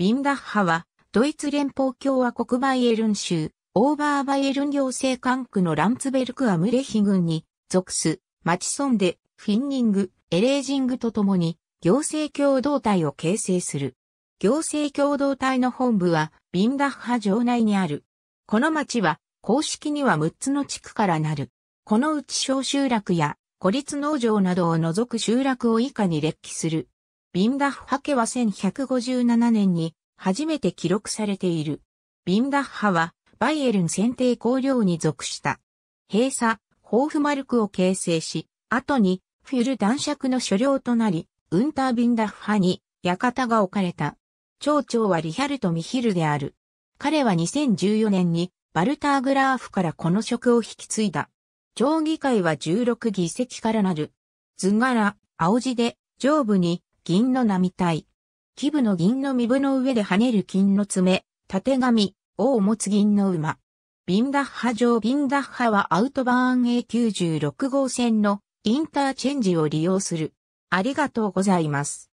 ビンダッハは、ドイツ連邦共和国バイエルン州、オーバーバイエルン行政管区のランツベルクアムレヒ郡に属す、マチソンで、フィンニング、エレージングと共に、行政共同体を形成する。行政共同体の本部は、ビンダッハ城内にある。この町は、公式には6つの地区からなる。このうち小集落や、孤立農場などを除く集落を以下に列記する。ビンダッハ家は1157年に初めて記録されている。ビンダッハはバイエルン選定工業に属した。閉鎖、ホーフマルクを形成し、後にフュル男爵の所領となり、ウンタービンダッハに館が置かれた。町長はリハルト・ミヒルである。彼は2014年にバルターグラーフからこの職を引き継いだ。町議会は16議席からなる。図柄、青字で、上部に銀の並体、基部の銀の身部の上で跳ねる金の爪、縦紙、尾を持つ銀の馬。ビンダッハ城ビンダッハはアウトバーン A96 号線のインターチェンジを利用する。ありがとうございます。